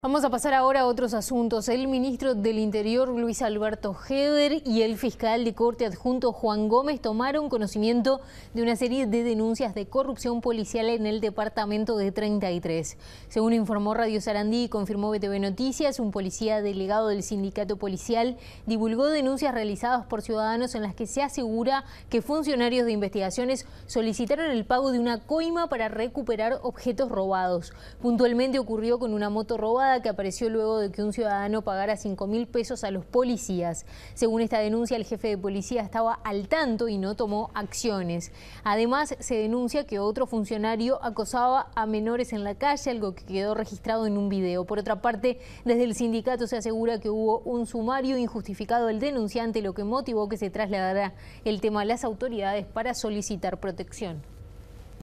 Vamos a pasar ahora a otros asuntos. El ministro del Interior, Luis Alberto Heber, y el fiscal de corte adjunto, Juan Gómez, tomaron conocimiento de una serie de denuncias de corrupción policial en el departamento de 33. Según informó Radio Sarandí y confirmó BTV Noticias, un policía delegado del sindicato policial divulgó denuncias realizadas por ciudadanos en las que se asegura que funcionarios de investigaciones solicitaron el pago de una coima para recuperar objetos robados. Puntualmente ocurrió con una moto robada que apareció luego de que un ciudadano pagara 5 mil pesos a los policías. Según esta denuncia, el jefe de policía estaba al tanto y no tomó acciones. Además, se denuncia que otro funcionario acosaba a menores en la calle, algo que quedó registrado en un video. Por otra parte, desde el sindicato se asegura que hubo un sumario injustificado del denunciante, lo que motivó que se trasladara el tema a las autoridades para solicitar protección.